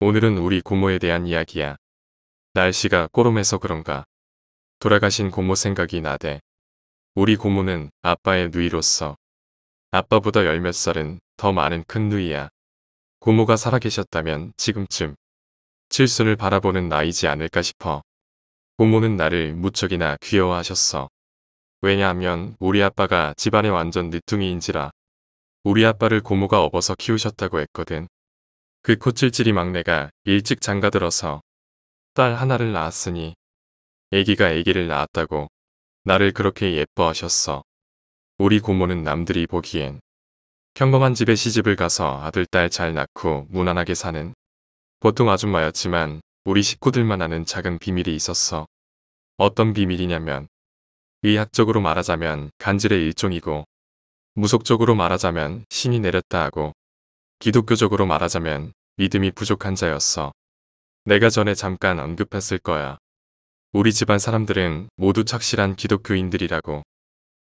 오늘은 우리 고모에 대한 이야기야. 날씨가 꼬롬해서 그런가. 돌아가신 고모 생각이 나대. 우리 고모는 아빠의 누이로서 아빠보다 열몇 살은 더 많은 큰 누이야. 고모가 살아계셨다면 지금쯤 칠순을 바라보는 나이지 않을까 싶어. 고모는 나를 무척이나 귀여워하셨어. 왜냐하면 우리 아빠가 집안의 완전 늦둥이인지라 우리 아빠를 고모가 업어서 키우셨다고 했거든. 그코칠찔이 막내가 일찍 장가들어서 딸 하나를 낳았으니 애기가 애기를 낳았다고 나를 그렇게 예뻐하셨어. 우리 고모는 남들이 보기엔 평범한 집에 시집을 가서 아들 딸 잘 낳고 무난하게 사는 보통 아줌마였지만 우리 식구들만 아는 작은 비밀이 있었어. 어떤 비밀이냐면 의학적으로 말하자면 간질의 일종이고 무속적으로 말하자면 신이 내렸다 하고 기독교적으로 말하자면 믿음이 부족한 자였어. 내가 전에 잠깐 언급했을 거야. 우리 집안 사람들은 모두 착실한 기독교인들이라고.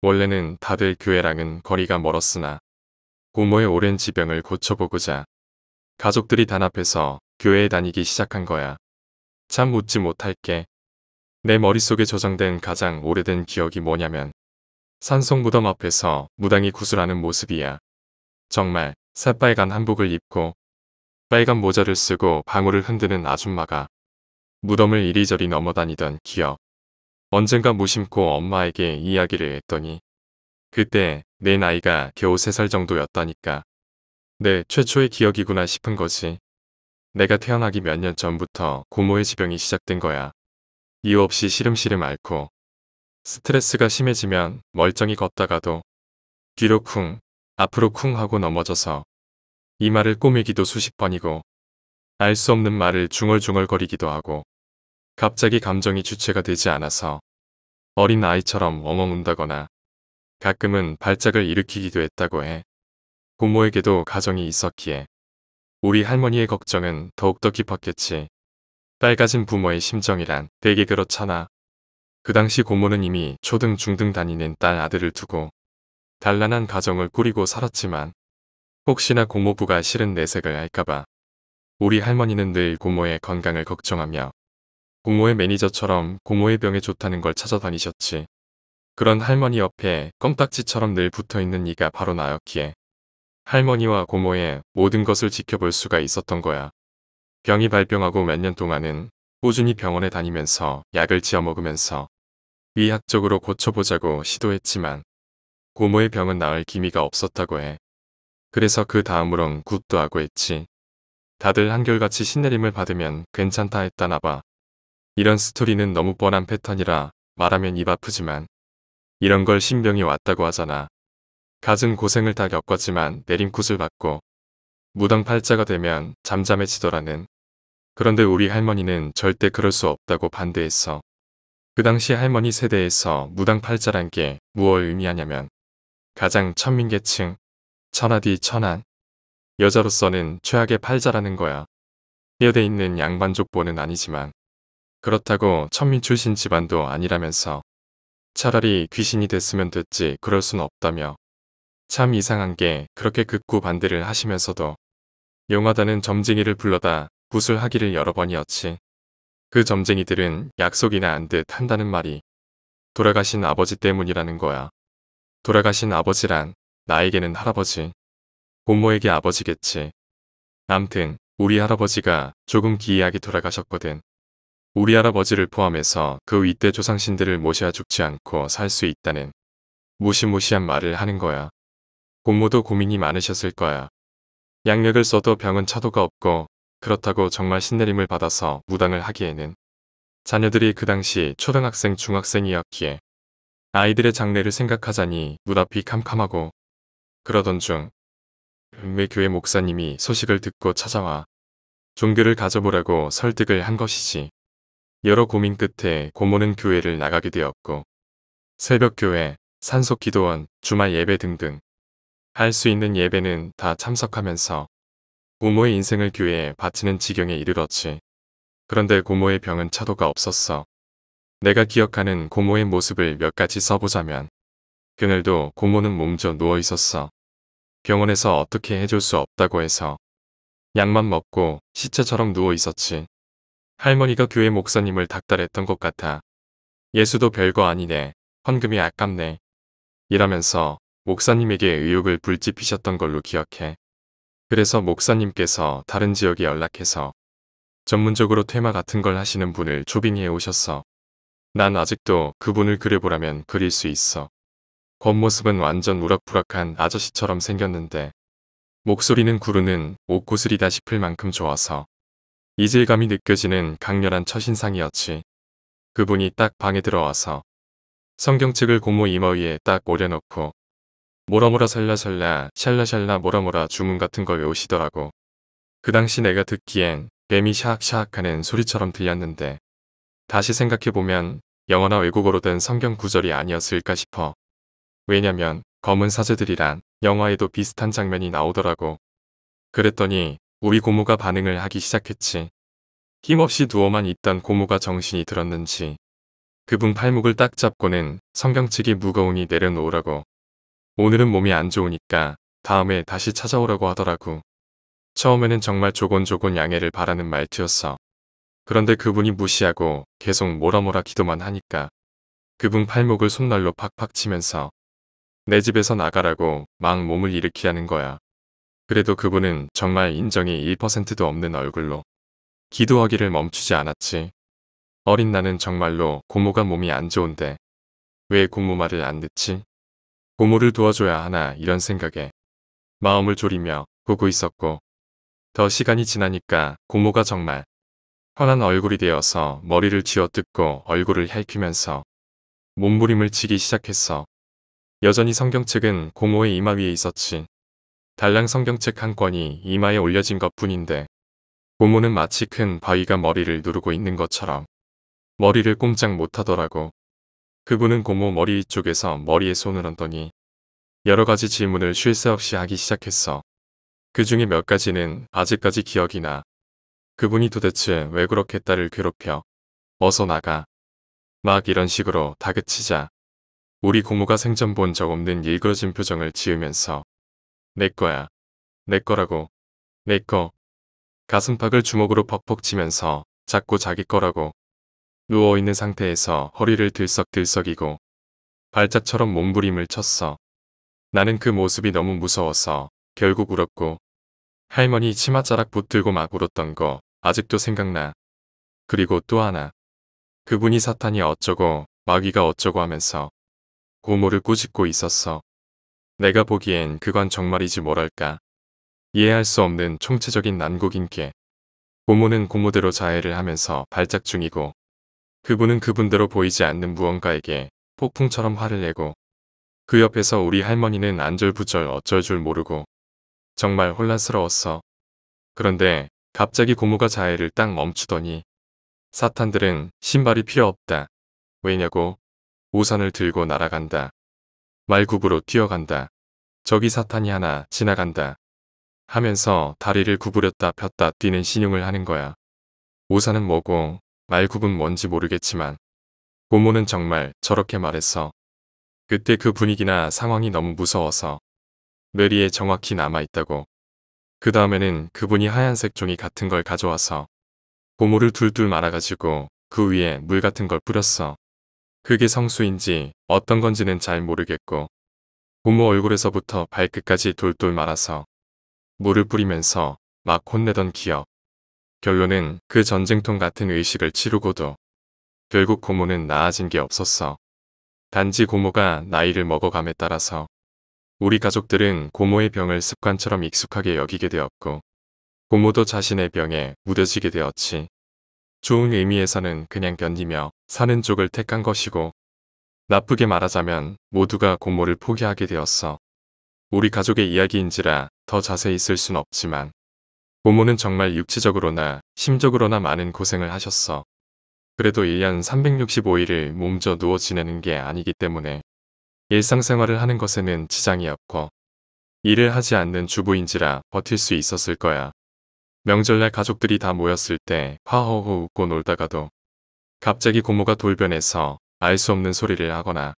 원래는 다들 교회랑은 거리가 멀었으나 고모의 오랜 지병을 고쳐보고자 가족들이 단합해서 교회에 다니기 시작한 거야. 참 웃지 못할게. 내 머릿속에 저장된 가장 오래된 기억이 뭐냐면 산속 무덤 앞에서 무당이 구슬하는 모습이야. 정말 새빨간 한복을 입고 빨간 모자를 쓰고 방울을 흔드는 아줌마가 무덤을 이리저리 넘어다니던 기억. 언젠가 무심코 엄마에게 이야기를 했더니 그때 내 나이가 겨우 3살 정도였다니까. 내 최초의 기억이구나 싶은 거지. 내가 태어나기 몇 년 전부터 고모의 지병이 시작된 거야. 이유 없이 시름시름 앓고 스트레스가 심해지면 멀쩡히 걷다가도 뒤로 쿵 앞으로 쿵 하고 넘어져서 이 말을 꼬매기도 수십 번이고 알 수 없는 말을 중얼중얼거리기도 하고 갑자기 감정이 주체가 되지 않아서 어린 아이처럼 엉엉 운다거나 가끔은 발작을 일으키기도 했다고 해. 고모에게도 가정이 있었기에 우리 할머니의 걱정은 더욱더 깊었겠지. 빨 가진 부모의 심정이란 되게 그렇잖아. 그 당시 고모는 이미 초등 중등 다니는 딸 아들을 두고 단란한 가정을 꾸리고 살았지만 혹시나 고모부가 싫은 내색을 할까봐 우리 할머니는 늘 고모의 건강을 걱정하며 고모의 매니저처럼 고모의 병에 좋다는 걸 찾아다니셨지. 그런 할머니 옆에 껌딱지처럼 늘 붙어있는 이가 바로 나였기에 할머니와 고모의 모든 것을 지켜볼 수가 있었던 거야. 병이 발병하고 몇 년 동안은 꾸준히 병원에 다니면서 약을 지어 먹으면서 의학적으로 고쳐보자고 시도했지만 고모의 병은 나을 기미가 없었다고 해. 그래서 그 다음으론 굿도 하고 했지. 다들 한결같이 신내림을 받으면 괜찮다 했다나 봐. 이런 스토리는 너무 뻔한 패턴이라 말하면 입 아프지만 이런 걸 신병이 왔다고 하잖아. 갖은 고생을 다 겪었지만 내림굿을 받고 무당 팔자가 되면 잠잠해지더라는. 그런데 우리 할머니는 절대 그럴 수 없다고 반대했어. 그 당시 할머니 세대에서 무당 팔자란 게 무엇을 의미하냐면 가장 천민계층, 천하디 천한, 여자로서는 최악의 팔자라는 거야. 헤어돼 있는 양반족보는 아니지만 그렇다고 천민 출신 집안도 아니라면서 차라리 귀신이 됐으면 됐지 그럴 순 없다며 참 이상한 게 그렇게 극구 반대를 하시면서도 용하다는 점쟁이를 불러다 구술하기를 여러 번이었지. 그 점쟁이들은 약속이나 안 듯 한다는 말이 돌아가신 아버지 때문이라는 거야. 돌아가신 아버지란 나에게는 할아버지, 고모에게 아버지겠지. 암튼 우리 할아버지가 조금 기이하게 돌아가셨거든. 우리 할아버지를 포함해서 그 윗대 조상신들을 모셔야 죽지 않고 살 수 있다는 무시무시한 말을 하는 거야. 고모도 고민이 많으셨을 거야. 양력을 써도 병은 차도가 없고 그렇다고 정말 신내림을 받아서 무당을 하기에는 자녀들이 그 당시 초등학생 중학생이었기에 아이들의 장래를 생각하자니 눈앞이 캄캄하고 그러던 중 음매 교회 목사님이 소식을 듣고 찾아와 종교를 가져보라고 설득을 한 것이지. 여러 고민 끝에 고모는 교회를 나가게 되었고 새벽교회, 산속기도원, 주말 예배 등등 할 수 있는 예배는 다 참석하면서 고모의 인생을 교회에 바치는 지경에 이르렀지. 그런데 고모의 병은 차도가 없었어. 내가 기억하는 고모의 모습을 몇 가지 써보자면 그날도 고모는 몸져 누워 있었어. 병원에서 어떻게 해줄 수 없다고 해서 약만 먹고 시체처럼 누워 있었지. 할머니가 교회 목사님을 닥달했던 것 같아. 예수도 별거 아니네. 헌금이 아깝네. 이라면서 목사님에게 의욕을 불집히셨던 걸로 기억해. 그래서 목사님께서 다른 지역에 연락해서 전문적으로 퇴마 같은 걸 하시는 분을 초빙해 오셨어. 난 아직도 그분을 그려보라면 그릴 수 있어. 겉모습은 완전 우락부락한 아저씨처럼 생겼는데 목소리는 구르는 옷고슬이다 싶을 만큼 좋아서 이질감이 느껴지는 강렬한 첫인상이었지. 그분이 딱 방에 들어와서 성경책을 고모이마 위에 딱 오려놓고 모라모라 살라살라 샬라샬라 모라모라 주문 같은 걸 외우시더라고. 그 당시 내가 듣기엔 뱀이 샤악샤악 하는 소리처럼 들렸는데 다시 생각해보면 영어나 외국어로 된 성경 구절이 아니었을까 싶어. 왜냐면 검은 사제들이란 영화에도 비슷한 장면이 나오더라고. 그랬더니 우리 고모가 반응을 하기 시작했지. 힘없이 누워만 있던 고모가 정신이 들었는지 그분 팔목을 딱 잡고는 성경 측이 무거우니 내려놓으라고. 오늘은 몸이 안 좋으니까 다음에 다시 찾아오라고 하더라고. 처음에는 정말 조곤조곤 양해를 바라는 말투였어. 그런데 그분이 무시하고 계속 뭐라뭐라 기도만 하니까 그분 팔목을 손날로 팍팍 치면서 내 집에서 나가라고 막 몸을 일으키하는 거야. 그래도 그분은 정말 인정이 1%도 없는 얼굴로 기도하기를 멈추지 않았지. 어린 나는 정말로 고모가 몸이 안 좋은데 왜 고모 말을 안 듣지? 고모를 도와줘야 하나 이런 생각에 마음을 졸이며 보고 있었고 더 시간이 지나니까 고모가 정말 훤한 얼굴이 되어서 머리를 쥐어뜯고 얼굴을 핥히면서 몸부림을 치기 시작했어. 여전히 성경책은 고모의 이마 위에 있었지. 달랑 성경책 한 권이 이마에 올려진 것뿐인데 고모는 마치 큰 바위가 머리를 누르고 있는 것처럼 머리를 꼼짝 못하더라고. 그분은 고모 머리 쪽에서 머리에 손을 얹더니 여러 가지 질문을 쉴 새 없이 하기 시작했어. 그 중에 몇 가지는 아직까지 기억이 나. 그분이 도대체 왜 그렇게 딸을 괴롭혀. 어서 나가. 막 이런 식으로 다그치자. 우리 고모가 생전 본 적 없는 일그러진 표정을 지으면서 내 거야. 내 거라고. 내 거. 가슴팍을 주먹으로 퍽퍽 치면서 자꾸 자기 거라고. 누워있는 상태에서 허리를 들썩들썩이고 발작처럼 몸부림을 쳤어. 나는 그 모습이 너무 무서워서 결국 울었고 할머니 치맛자락 붙들고 막 울었던 거 아직도 생각나. 그리고 또 하나. 그분이 사탄이 어쩌고 마귀가 어쩌고 하면서 고모를 꾸짖고 있었어. 내가 보기엔 그건 정말이지 뭐랄까. 이해할 수 없는 총체적인 난국인 게 고모는 고모대로 자해를 하면서 발작 중이고 그분은 그분대로 보이지 않는 무언가에게 폭풍처럼 화를 내고 그 옆에서 우리 할머니는 안절부절 어쩔 줄 모르고 정말 혼란스러웠어. 그런데 갑자기 고모가 자해를 딱 멈추더니 사탄들은 신발이 필요 없다. 왜냐고 우산을 들고 날아간다. 말굽으로 뛰어간다. 저기 사탄이 하나 지나간다. 하면서 다리를 구부렸다 폈다 뛰는 신용을 하는 거야. 우산은 뭐고 말굽은 뭔지 모르겠지만 고모는 정말 저렇게 말했어. 그때 그 분위기나 상황이 너무 무서워서 메리에 정확히 남아있다고. 그 다음에는 그분이 하얀색 종이 같은 걸 가져와서 고무를 둘둘 말아가지고 그 위에 물 같은 걸 뿌렸어. 그게 성수인지 어떤 건지는 잘 모르겠고 고무 얼굴에서부터 발끝까지 돌돌 말아서 물을 뿌리면서 막 혼내던 기억. 결론은 그 전쟁통 같은 의식을 치르고도 결국 고모는 나아진 게 없었어. 단지 고모가 나이를 먹어감에 따라서 우리 가족들은 고모의 병을 습관처럼 익숙하게 여기게 되었고 고모도 자신의 병에 무뎌지게 되었지. 좋은 의미에서는 그냥 견디며 사는 쪽을 택한 것이고 나쁘게 말하자면 모두가 고모를 포기하게 되었어. 우리 가족의 이야기인지라 더 자세히 쓸 순 없지만 고모는 정말 육체적으로나 심적으로나 많은 고생을 하셨어. 그래도 1년 365일을 몸져 누워 지내는 게 아니기 때문에 일상생활을 하는 것에는 지장이 없고 일을 하지 않는 주부인지라 버틸 수 있었을 거야. 명절날 가족들이 다 모였을 때 화허허 웃고 놀다가도 갑자기 고모가 돌변해서 알 수 없는 소리를 하거나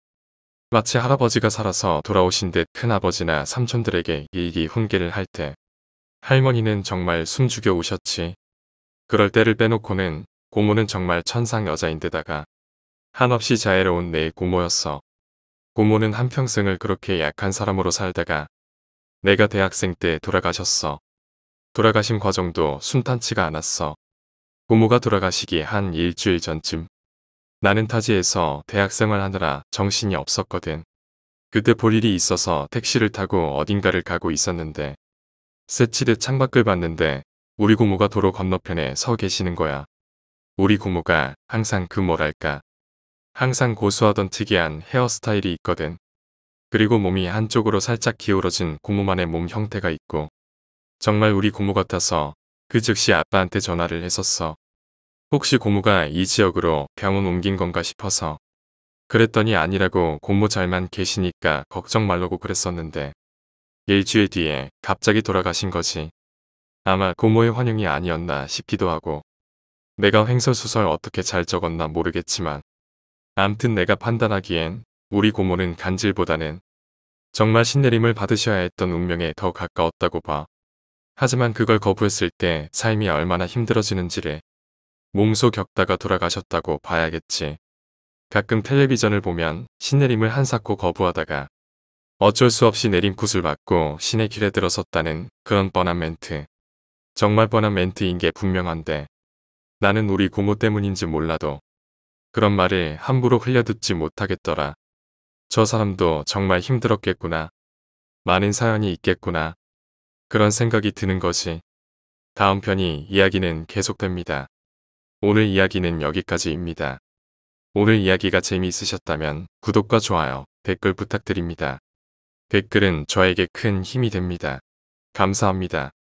마치 할아버지가 살아서 돌아오신 듯 큰아버지나 삼촌들에게 일기 훈계를 할 때 할머니는 정말 숨죽여 우셨지. 그럴 때를 빼놓고는 고모는 정말 천상 여자인데다가 한없이 자애로운 내 고모였어. 고모는 한평생을 그렇게 약한 사람으로 살다가 내가 대학생 때 돌아가셨어. 돌아가신 과정도 순탄치가 않았어. 고모가 돌아가시기 한 일주일 전쯤 나는 타지에서 대학생활 하느라 정신이 없었거든. 그때 볼 일이 있어서 택시를 타고 어딘가를 가고 있었는데 새치듯 창밖을 봤는데 우리 고모가 도로 건너편에 서 계시는 거야. 우리 고모가 항상 그 뭐랄까 항상 고수하던 특이한 헤어스타일이 있거든. 그리고 몸이 한쪽으로 살짝 기울어진 고모만의 몸 형태가 있고 정말 우리 고모 같아서 그 즉시 아빠한테 전화를 했었어. 혹시 고모가 이 지역으로 병원 옮긴 건가 싶어서 그랬더니 아니라고 고모 잘만 계시니까 걱정 말라고 그랬었는데 일주일 뒤에 갑자기 돌아가신 거지. 아마 고모의 환영이 아니었나 싶기도 하고 내가 횡설수설 어떻게 잘 적었나 모르겠지만 암튼 내가 판단하기엔 우리 고모는 간질보다는 정말 신내림을 받으셔야 했던 운명에 더 가까웠다고 봐. 하지만 그걸 거부했을 때 삶이 얼마나 힘들어지는지를 몸소 겪다가 돌아가셨다고 봐야겠지. 가끔 텔레비전을 보면 신내림을 한사코 거부하다가 어쩔 수 없이 내림굿을 맞고 신의 길에 들어섰다는 그런 뻔한 멘트. 정말 뻔한 멘트인 게 분명한데 나는 우리 고모 때문인지 몰라도 그런 말이 함부로 흘려듣지 못하겠더라. 저 사람도 정말 힘들었겠구나. 많은 사연이 있겠구나. 그런 생각이 드는 것이. 다음 편이 이야기는 계속됩니다. 오늘 이야기는 여기까지입니다. 오늘 이야기가 재미있으셨다면 구독과 좋아요, 댓글 부탁드립니다. 댓글은 저에게 큰 힘이 됩니다. 감사합니다.